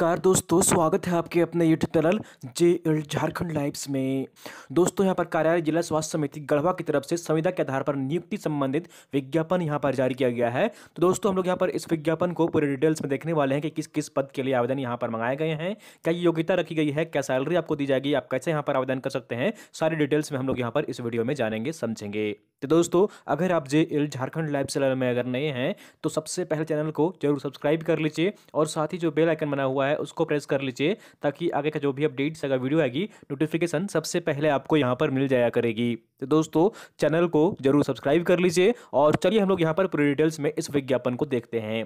नमस्कार दोस्तों स्वागत है आपके अपने YouTube channel J L Jharkhand lives में दोस्तों यहां पर कार्यालय जिला स्वास्थ्य समिति गढ़वा की तरफ से संविदा के आधार पर नियुक्ति संबंधित विज्ञापन यहां पर जारी किया गया है तो दोस्तों हम लोग यहां पर इस विज्ञापन को पूरे डिटेल्स में देखने वाले हैं कि किस किस पद के लिए आवेदन यहाँ पर मंगाए गए हैं क्या योग्यता रखी गई है क्या सैलरी आपको दी जाएगी आप कैसे यहाँ पर आवेदन कर सकते हैं सारी डिटेल्स में हम लोग यहाँ पर इस वीडियो में जानेंगे समझेंगे तो दोस्तों अगर आप J L Jharkhand live channel में अगर नए हैं तो सबसे पहले चैनल को जरूर सब्सक्राइब कर लीजिए और साथ ही जो बेल आइकन बना हुआ है है उसको प्रेस कर लीजिए ताकि आगे का जो भी अपडेट्स अगर वीडियो आएगी नोटिफिकेशन सबसे पहले आपको यहाँ पर मिल जाया करेगी तो दोस्तों चैनल को जरूर सब्सक्राइब कर लीजिए और चलिए हम लोग यहाँ पर पूरी डिटेल्स में इस विज्ञापन को देखते हैं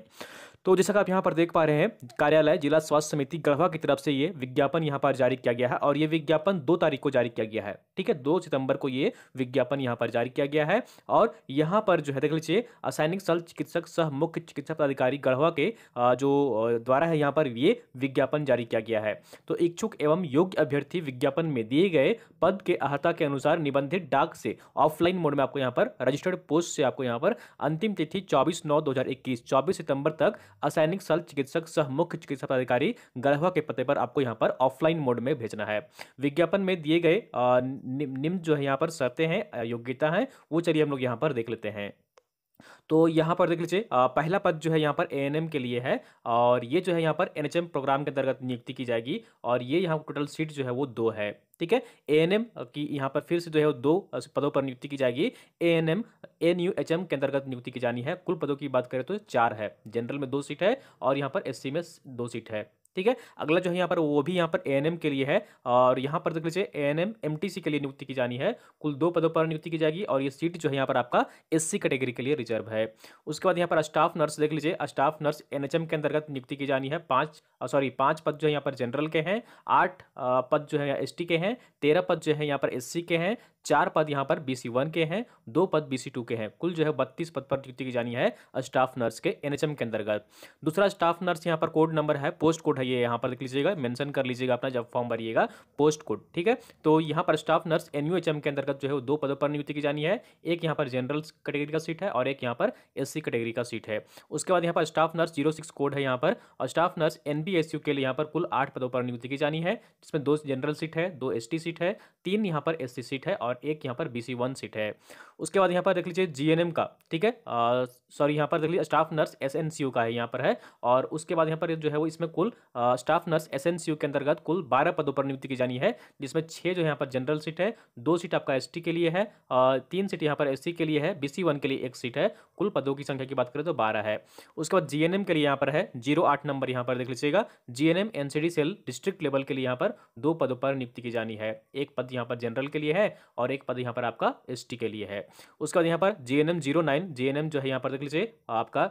तो जैसा कि आप यहाँ पर देख पा रहे हैं कार्यालय जिला स्वास्थ्य समिति गढ़वा की तरफ से ये विज्ञापन यहाँ पर जारी किया गया है और ये विज्ञापन दो तारीख को जारी किया गया है ठीक है दो सितंबर को ये विज्ञापन यहाँ पर जारी किया गया है और यहाँ पर जो है देख लीजिए असैनिक स्थल चिकित्सक सह मुख्य चिकित्सा पदाधिकारी गढ़वा के जो द्वारा है यहाँ पर ये विज्ञापन जारी किया गया है तो इच्छुक एवं योग्य अभ्यर्थी विज्ञापन में दिए गए पद के अहता के अनुसार निबंधित डाक से ऑफलाइन मोड में आपको यहाँ पर रजिस्टर्ड पोस्ट से आपको यहाँ पर अंतिम तिथि चौबीस नौ दो हजार सितंबर तक असैनिक सल चिकित्सक सह मुख्य चिकित्सा पदाधिकारी गढ़वा के पते पर आपको यहाँ पर ऑफलाइन मोड में भेजना है विज्ञापन में दिए गए निम्न जो है यहाँ पर शर्तें हैं योग्यता है वो चलिए हम लोग यहाँ पर देख लेते हैं तो यहाँ पर देख लीजिए पहला पद जो है यहाँ पर एएनएम के लिए है और ये जो है यहाँ पर एनएचएम प्रोग्राम के अंतर्गत नियुक्ति की जाएगी और ये यहाँ टोटल सीट जो है वो दो है ठीक है एएनएम की यहाँ पर फिर से जो है वो दो पदों पर नियुक्ति की जाएगी एएनएम एनयूएचएम के अंतर्गत नियुक्ति की जानी है कुल पदों की बात करें तो चार है जनरल में दो सीट है और यहाँ पर एस में दो सीट है ठीक है अगला जो है यहाँ पर वो भी यहाँ पर एएनएम के लिए है और यहाँ पर देख लीजिए एएनएम एमटीसी के लिए नियुक्ति की जानी है कुल दो पदों पर नियुक्ति की जाएगी और ये सीट जो है यहाँ पर आपका एससी कैटेगरी के लिए रिजर्व है उसके बाद यहाँ पर स्टाफ नर्स देख लीजिए स्टाफ नर्स एनएचएम के अंतर्गत नियुक्ति की जानी है पाँच सॉरी पाँच पद जो है यहाँ पर जनरल के हैं आठ पद जो है एस के हैं तेरह पद जो है यहाँ पर एस के हैं चार पद यहाँ पर बी वन के हैं दो पद बी टू के हैं कुल जो है बत्तीस पद पर नियुक्ति की जानी है स्टाफ नर्स के एनएचएम के अंतर्गत दूसरा स्टाफ नर्स यहाँ पर कोड नंबर है पोस्ट कोड है ये यहाँ पर लिख लीजिएगा मेंशन कर लीजिएगा अपना जब फॉर्म भरिएगा पोस्ट कोड ठीक है तो यहाँ पर स्टाफ नर्स एन के अंतर्गत जो है वो दो पदों पर नियुक्ति की जानी है एक यहाँ पर जनरल कैटेगरी का सीट है और एक यहाँ पर एस कैटेगरी का सीट है उसके बाद यहाँ पर स्टाफ नर्स जीरो कोड है यहाँ पर और स्टाफ नर्स एन के लिए यहाँ पर कुल आठ पदों पर नियुक्ति की जानी है जिसमें दो जनरल सीट है दो एस सीट है तीन यहाँ पर एस सीट है और एक यहाँ पर बी सीट है उसके बाद यहाँ पर देख लीजिए जी का ठीक है सॉरी यहाँ पर देख लीजिए स्टाफ नर्स एस का है यहाँ पर है और उसके बाद यहाँ पर जो है वो इसमें कुल स्टाफ नर्स एसएनसीयू के अंतर्गत कुल बारह पदों पर नियुक्ति की जानी है जिसमें छः जो यहाँ पर जनरल सीट है दो सीट आपका एसटी के लिए है तीन सीट यहाँ पर एससी के लिए है बीसी वन के लिए एक सीट है कुल पदों की संख्या की बात करें तो बारह है उसके बाद जीएनएम के लिए यहाँ पर है जीरो आठ नंबर यहाँ पर देख लीजिएगा GNM NCD cell district level के लिए यहाँ पर दो पदों पर नियुक्ति की जानी है एक पद यहाँ पर जनरल के लिए है और एक पद यहाँ पर आपका टी के लिए है उसके बाद यहाँ पर जीएनएम जीरो नाइन जीएनएम जो है यहाँ पर देख लीजिए आपका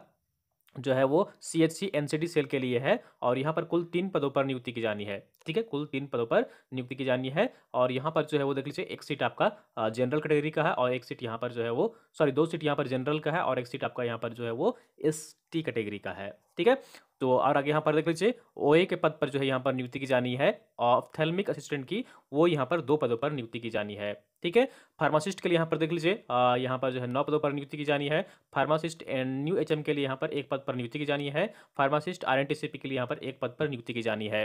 जो है वो C H C N C D cell के लिए है और यहाँ पर कुल तीन पदों पर नियुक्ति की जानी है ठीक है कुल तीन पदों पर नियुक्ति की जानी है और यहाँ पर जो है वो देख लीजिए एक सीट आपका जनरल कैटेगरी का है और एक सीट यहाँ पर जो है वो सॉरी दो सीट यहाँ पर जनरल का है और एक सीट आपका यहाँ पर जो है वो एस टी कैटेगरी का है ठीक है तो और आगे यहाँ पर देख लीजिए ओए के पद पर जो है यहाँ पर नियुक्ति की जानी है ऑप्थेलमिक असिस्टेंट की वो यहाँ पर दो पदों पर नियुक्ति की जानी है ठीक है फार्मासिस्ट के लिए यहाँ पर देख लीजिए यहाँ पर जो है नौ पदों पर नियुक्ति की जानी है फार्मासिस्ट एंड न्यू एम के लिए यहाँ पर एक पद पर नियुक्ति की जानी है फार्मासिस्ट आर के लिए यहाँ पर एक पद पर नियुक्ति की जानी है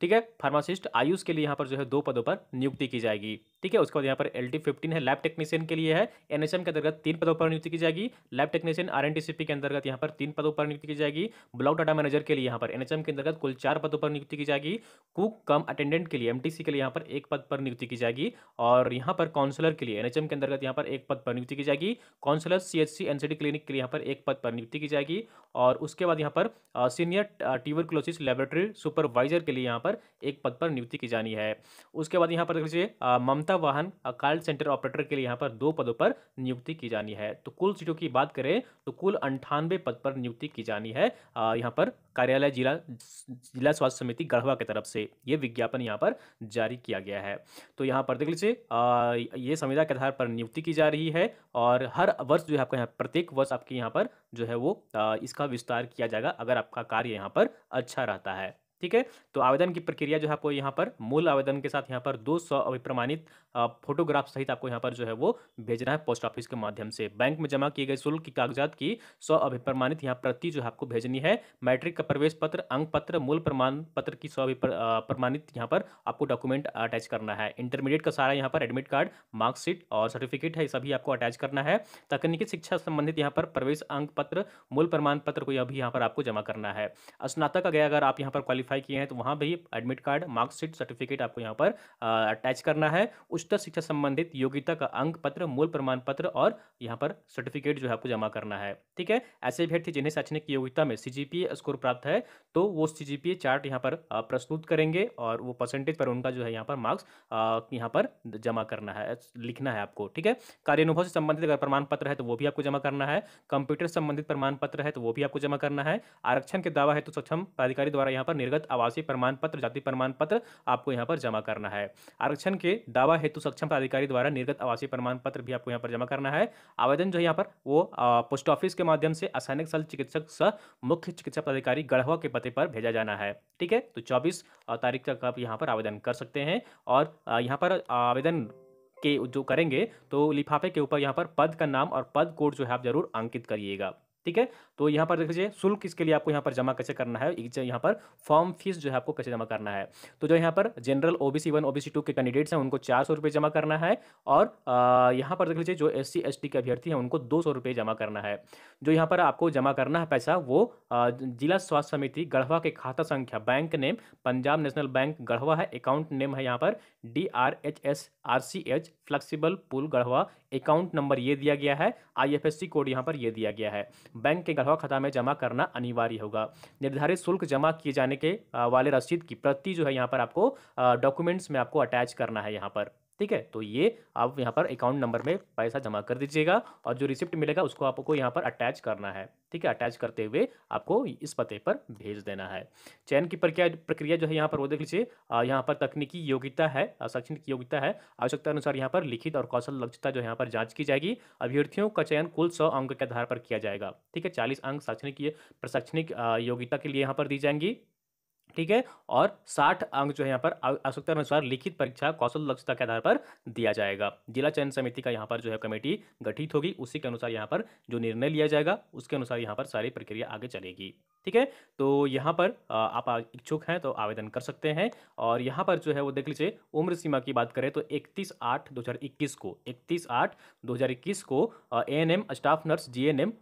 ठीक है फार्मासिस्ट आयुष के लिए यहाँ पर जो है दो पदों पर नियुक्ति की जाएगी ठीक है उसके बाद यहाँ पर एल टी है लैब टेक्नीशियन के लिए है एन के अंतर्गत तीन पदों पर नियुक्ति की जाएगी लैब टेक्नीशियन आर के अंतर्गत यहाँ पर तीन पदों पर नियुक्ति की जाएगी ब्लॉक डाटा मैनेजर के लिए यहाँ पर एनएचएम के अंतर्गत कुल चार पदों पर नियुक्ति की जाएगी कुक कम अटेंडेंट के लिए एमटीसी के लिए यहाँ पर एक पद पर नियुक्ति की जाएगी और यहाँ पर काउंसलर के लिए एनएचएम के अंतर्गत यहाँ पर एक पद पर नियुक्ति की जाएगी काउंसलर सी एनसीडी क्लिनिक के लिए यहाँ पर एक पद पर नियुक्ति की जाएगी और उसके बाद यहाँ पर सीनियर ट्यूबर लेबोरेटरी सुपरवाइजर के लिए यहाँ पर एक पद पर नियुक्ति की जानी है उसके बाद यहाँ पर देख लीजिए ममता वाहन कॉल सेंटर ऑपरेटर के लिए यहाँ पर दो पदों पर नियुक्ति की जानी है तो कुल सीटों की बात करें तो कुल अंठानवे पद पर नियुक्ति की जानी है यहाँ पर कार्यालय जिला जिला स्वास्थ्य समिति गढ़वा की तरफ से ये विज्ञापन यहाँ पर जारी किया गया है तो यहाँ पर देख लीजिए ये संविदा के आधार पर नियुक्ति की जा रही है और हर वर्ष जो है आपका यहाँ प्रत्येक वर्ष आपके यहाँ पर जो है वो इसका विस्तार किया जाएगा अगर आपका कार्य यहाँ पर अच्छा रहता है ठीक है तो आवेदन की प्रक्रिया जो है आपको यहाँ पर मूल आवेदन के साथ यहाँ पर दो सौ अभिप्रमाणित फोटोग्राफ सहित आपको यहाँ पर जो है वो भेजना है पोस्ट ऑफिस के माध्यम से बैंक में जमा किए गए शुल्क की कागजात की सौ अभिप्रमाणित यहाँ प्रति जो है आपको भेजनी है मैट्रिक का प्रवेश पत्र अंक पत्र मूल प्रमाण पत्र की सौ प्रमाणित यहाँ पर आपको डॉक्यूमेंट अटैच करना है इंटरमीडिएट का सारा यहाँ पर एडमिट कार्ड मार्क्सिट और सर्टिफिकेट है सभी आपको अटैच करना है तकनीकी शिक्षा संबंधित यहाँ पर प्रवेश अंक पत्र मूल प्रमाण पत्र को अभी यहाँ पर आपको जमा करना है स्नातक अगर आप यहाँ पर क्वालिफाई वेरीफाई किए हैं तो वहाँ भी एडमिट कार्ड मार्कशीट सर्टिफिकेट आपको यहाँ पर अटैच करना है उच्चतर शिक्षा संबंधित योग्यता का अंक पत्र मूल प्रमाण पत्र और यहाँ पर सर्टिफिकेट जो है आपको जमा करना है ठीक है ऐसे अभ्यर्थी जिन्हें शैक्षणिक योग्यता में सी स्कोर प्राप्त है तो वो सी चार्ट यहाँ पर प्रस्तुत करेंगे और वो परसेंटेज पर उनका जो है यहाँ पर मार्क्स यहाँ पर जमा करना है लिखना है आपको ठीक है कार्य अनुभव से संबंधित अगर प्रमाण पत्र है तो वो भी आपको जमा करना है कंप्यूटर संबंधित प्रमाण पत्र है तो वो भी आपको जमा करना है आरक्षण के दावा है तो सक्षम प्राधिकारी द्वारा यहाँ पर निर्गत निर्गत आवासीय प्रमाण पत्र जाति प्रमाण पत्र आपको यहाँ पर जमा करना है आरक्षण के दावा हेतु सक्षम प्राधिकारी द्वारा निर्गत आवासीय प्रमाण पत्र भी आपको यहाँ पर जमा करना है आवेदन जो है यहाँ पर वो पोस्ट ऑफिस के माध्यम से असैनिक स्थल चिकित्सक स मुख्य चिकित्सा पदाधिकारी गढ़वा के पते पर भेजा जाना है ठीक है तो चौबीस तारीख तक आप यहाँ पर आवेदन कर सकते हैं और यहाँ पर आवेदन के जो करेंगे तो लिफाफे के ऊपर यहाँ पर पद का नाम और पद कोड जो है आप जरूर अंकित करिएगा ठीक है तो यहाँ पर देख लीजिए शुल्क इसके लिए आपको यहाँ पर जमा कैसे करना है यहाँ पर फॉर्म फीस जो है आपको कैसे जमा करना है तो जो यहाँ पर general OBC one OBC two के कैंडिडेट्स हैं उनको चार सौ रुपये जमा करना है और यहाँ पर देख लीजिए जो एस सी एस के अभ्यर्थी हैं उनको दो सौ रुपये जमा करना है जो यहाँ पर आपको जमा करना है पैसा वो जिला स्वास्थ्य समिति गढ़वा के खाता संख्या bank name Punjab national bank Garhwa है अकाउंट नेम है यहाँ पर D R H S R C H flexible pool Garhwa account number ये दिया गया है आईएफएससी कोड यहाँ पर ये दिया गया है बैंक के गढ़वा खाता में जमा करना अनिवार्य होगा निर्धारित शुल्क जमा किए जाने के वाले रसीद की प्रति जो है यहाँ पर आपको डॉक्यूमेंट्स में आपको अटैच करना है यहाँ पर ठीक है तो ये आप यहाँ पर अकाउंट नंबर में पैसा जमा कर दीजिएगा और जो रिसिप्ट मिलेगा उसको आपको यहाँ पर अटैच करना है ठीक है अटैच करते हुए आपको इस पते पर भेज देना है चयन की प्रक्रिया प्रक्रिया जो है यहाँ पर वो देख लीजिए यहाँ पर तकनीकी योग्यता है शैक्षणिक योग्यता है आवश्यकता अनुसार यहाँ पर लिखित और कौशल दक्षता जो यहाँ पर जाँच की जाएगी अभ्यर्थियों का चयन कुल सौ अंक के आधार पर किया जाएगा ठीक है चालीस अंक शैक्षणिक प्रशैक्षणिक योग्यता के लिए यहाँ पर दी जाएंगी ठीक है और 60 अंक जो है यहाँ पर आवश्यकता अनुसार लिखित परीक्षा कौशल दक्षता के आधार पर दिया जाएगा जिला चयन समिति का यहाँ पर जो है कमेटी गठित होगी उसी के अनुसार यहाँ पर जो निर्णय लिया जाएगा उसके अनुसार यहाँ पर सारी प्रक्रिया आगे चलेगी ठीक है तो यहाँ पर आप इच्छुक हैं तो आवेदन कर सकते हैं और यहाँ पर जो है वो देख लीजिए उम्र सीमा की बात करें तो इकतीस आठ दो हज़ार इक्कीस को इकतीस आठ दो हज़ार इक्कीस को A N M staff nurse G N M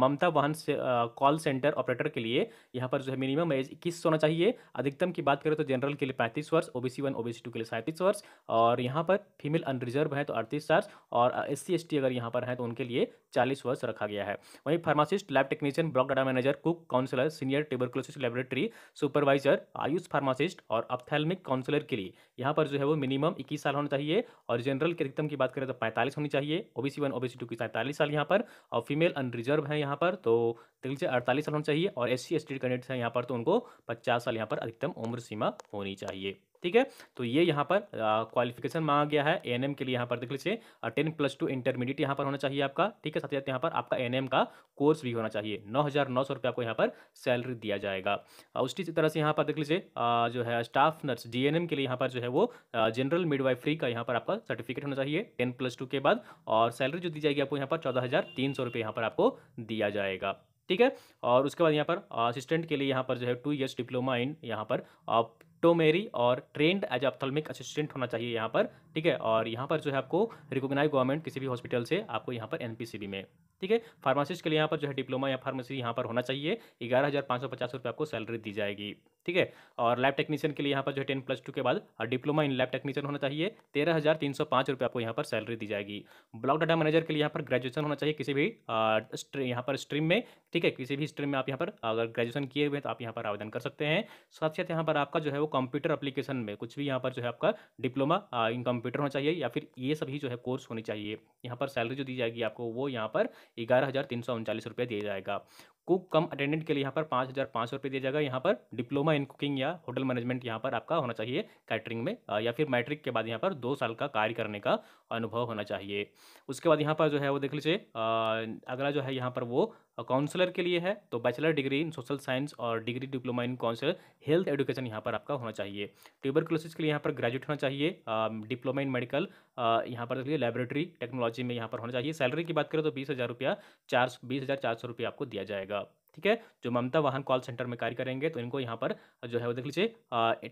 Mamta Vahan से, कॉल सेंटर ऑपरेटर के लिए यहाँ पर जो है मिनिमम एज इक्कीस होना चाहिए अधिकतम की बात करें तो जनरल के लिए पैंतीस वर्ष O OBC one OBC two के लिए सैंतीस वर्ष और यहाँ पर फीमेल अनरिजर्व है तो अड़तीस वर्ष और एस सी अगर यहाँ पर है तो उनके लिए चालीस वर्ष रखा गया है वहीं pharmacist lab technician block data manager cook counsellor senior tuberculosis laboratory supervisor AYUSH pharmacist और अपथेलमिक काउंसलर के लिए यहाँ पर जो है वो मिनिमम इक्कीस साल होना चाहिए और जनरल के अधिकतम की बात करें तो पैंतालीस होनी चाहिए O OBC one OBC two की सैंतालीस साल यहाँ पर और फीमेल अनरिजर्व है यहाँ पर तो दिल से अड़तालीस साल होना चाहिए और S C S T candidates हैं यहाँ पर तो उनको पचास साल यहाँ यहाँ पर अधिकतम उम्र सीमा होनी चाहिए ठीक है तो ये यहाँ पर क्वालिफिकेशन मांगा गया है एएनएम के लिए यहाँ पर देख लीजिए टेन प्लस टू इंटरमीडिएट यहाँ पर होना चाहिए आपका ठीक है साथ ही साथ यहाँ पर आपका एएनएम का कोर्स भी होना चाहिए नौ हज़ार नौ सौ रुपये आपको यहाँ पर सैलरी दिया जाएगा उसी तरह से यहाँ पर देख लीजिए जो है स्टाफ नर्स डी के लिए यहाँ पर जो है वो जनरल मिडवाइफरी का यहाँ पर आपका सर्टिफिकेट होना चाहिए टेन प्लस टू के बाद और सैलरी जो दी जाएगी आपको यहाँ पर चौदह हज़ार पर आपको दिया जाएगा ठीक है और उसके बाद यहाँ पर असिस्टेंट के लिए यहाँ पर जो है टू ईयर्स डिप्लोमा इन यहाँ पर ऑप्टोमेरी और ट्रेंड एज अप्थलमिक असिस्टेंट होना चाहिए यहाँ पर ठीक है और यहाँ पर जो है आपको रिकोगनाइज गवर्नमेंट किसी भी हॉस्पिटल से आपको यहाँ पर एनपीसीबी में ठीक है फार्मासिस्ट के लिए यहाँ पर जो है डिप्लोमा या फार्मेसी यहाँ पर होना चाहिए ग्यारह हज़ार पाँच सौ पचास रुपये आपको सैलरी दी जाएगी ठीक है और लैब टेक्नीशियन के लिए यहाँ पर जो है टेन प्लस टू के बाद डिप्लोमा इन लैब टेक्नीशियन होना चाहिए तेरह हज़ार तीन सौ पाँच रुपये आपको यहाँ पर सैलरी दी जाएगी ब्लॉक डाटा मैनेजर के लिए यहाँ पर ग्रेजुएशन होना चाहिए किसी भी यहाँ पर स्ट्रीम में ठीक है किसी भी स्ट्रीम में आप यहाँ पर अगर ग्रेजुएशन किए हुए हैं तो आप यहाँ पर आवेदन कर सकते हैं साथ साथ यहाँ पर आपका जो है वो कंप्यूटर अप्लीकेशन में कुछ भी यहाँ पर जो है आपका डिप्लोमा इन कंप्यूटर होना चाहिए या फिर ये सभी जो है कोर्स होनी चाहिए यहाँ पर सैलरी जो दी जाएगी आपको वो यहाँ पर ग्यारह हज़ार तीन सौ उनचालीस रुपये दिया जाएगा कुक कम अटेंडेंट के लिए यहाँ पर पाँच हज़ार पाँच सौ रुपये दिया जाएगा यहाँ पर डिप्लोमा इन कुकिंग या होटल मैनेजमेंट यहाँ पर आपका होना चाहिए कैटरिंग में या फिर मैट्रिक के बाद यहाँ पर दो साल का कार्य करने का अनुभव होना चाहिए उसके बाद यहाँ पर जो है वो देख लीजिए अगला जो है यहाँ पर वो काउंसलर के लिए है तो bachelor degree in social science और degree diploma in counsellor health education यहाँ पर आपका होना चाहिए ट्यूबरकुलोसिस के लिए यहाँ पर ग्रेजुएट होना चाहिए डिप्लोमा इन मेडिकल यहाँ पर देखिए लेबोरेटरी टेक्नोलॉजी में यहाँ पर होना चाहिए सैलरी की बात करें तो बीस हज़ार रुपया चार बीस हज़ार चार सौ रुपया आपको दिया जाएगा ठीक है जो ममता वाहन कॉल सेंटर में कार्य करेंगे तो इनको यहाँ पर जो है वो देख लीजिए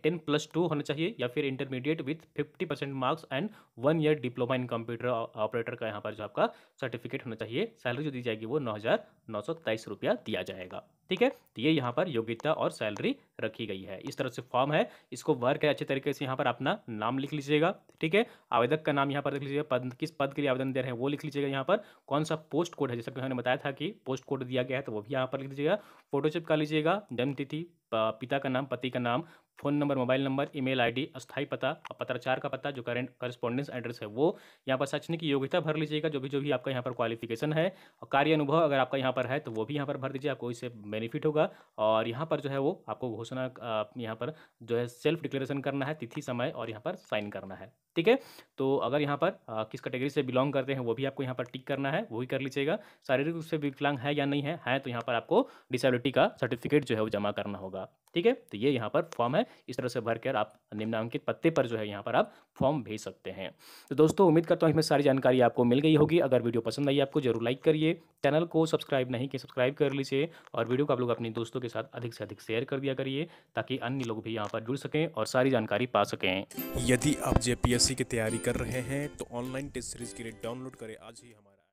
टेन प्लस टू होना चाहिए या फिर intermediate with fifty percent marks and one year diploma in computer operator का यहाँ पर जो आपका सर्टिफिकेट होना चाहिए सैलरी जो दी जाएगी वो नौ हज़ार नौ सौ तेईस रुपया दिया जाएगा ठीक है तो ये यहाँ पर योग्यता और सैलरी रखी गई है इस तरह से फॉर्म है इसको वर्क है अच्छे तरीके से यहाँ पर अपना नाम लिख लीजिएगा ठीक है आवेदक का नाम यहाँ पर लिख लीजिएगा पद किस पद के लिए आवेदन दे रहे हैं वो लिख लीजिएगा यहाँ पर कौन सा पोस्ट कोड है जैसा कि हमने बताया था कि पोस्ट कोड दिया गया है तो वो भी यहाँ पर लिख दीजिएगा फोटोशिप कर लीजिएगा जन्मतिथि पिता का नाम पति का नाम phone number mobile number email ID स्थाई पता और पत्राचार का पता जो करेंट करस्पॉन्डेंस एड्रेस है वो यहाँ पर शैक्षणिक योग्यता भर लीजिएगा जो भी जो भी आपका यहाँ पर क्वालिफिकेशन है और कार्य अनुभव अगर आपका यहाँ पर है तो वो भी यहाँ पर भर दीजिए आपको इससे बेनिफिट होगा और यहाँ पर जो है वो आपको घोषणा यहाँ पर जो है सेल्फ डिक्लेरेशन करना है तिथि समय और यहाँ पर साइन करना है ठीक है तो अगर यहाँ पर किस कैटेगरी से बिलोंग करते हैं वो भी आपको यहाँ पर टिक करना है वो भी कर लीजिएगा शारीरिक रूप से विकलांग है या नहीं है है तो यहाँ पर आपको डिसेबिलिटी का सर्टिफिकेट जो है वो जमा करना होगा होगा ठीक है तो ये यहाँ पर फॉर्म है इस तरह से भर कर आप निम्नांकित पत्ते पर जो है यहाँ पर आप फॉर्म भेज सकते हैं तो दोस्तों उम्मीद करता हूँ इसमें सारी जानकारी आपको मिल गई होगी अगर वीडियो पसंद आई आपको जरूर लाइक करिए चैनल को सब्सक्राइब नहीं किया सब्सक्राइब कर लीजिए और वीडियो को आप लोग अपने दोस्तों के साथ अधिक से अधिक शेयर कर दिया करिए ताकि अन्य लोग भी यहाँ पर जुड़ सकें और सारी जानकारी पा सकें यदि आप जे की तैयारी कर रहे हैं तो ऑनलाइन टेस्ट सीरीज के लिए डाउनलोड करें आज ही हमारे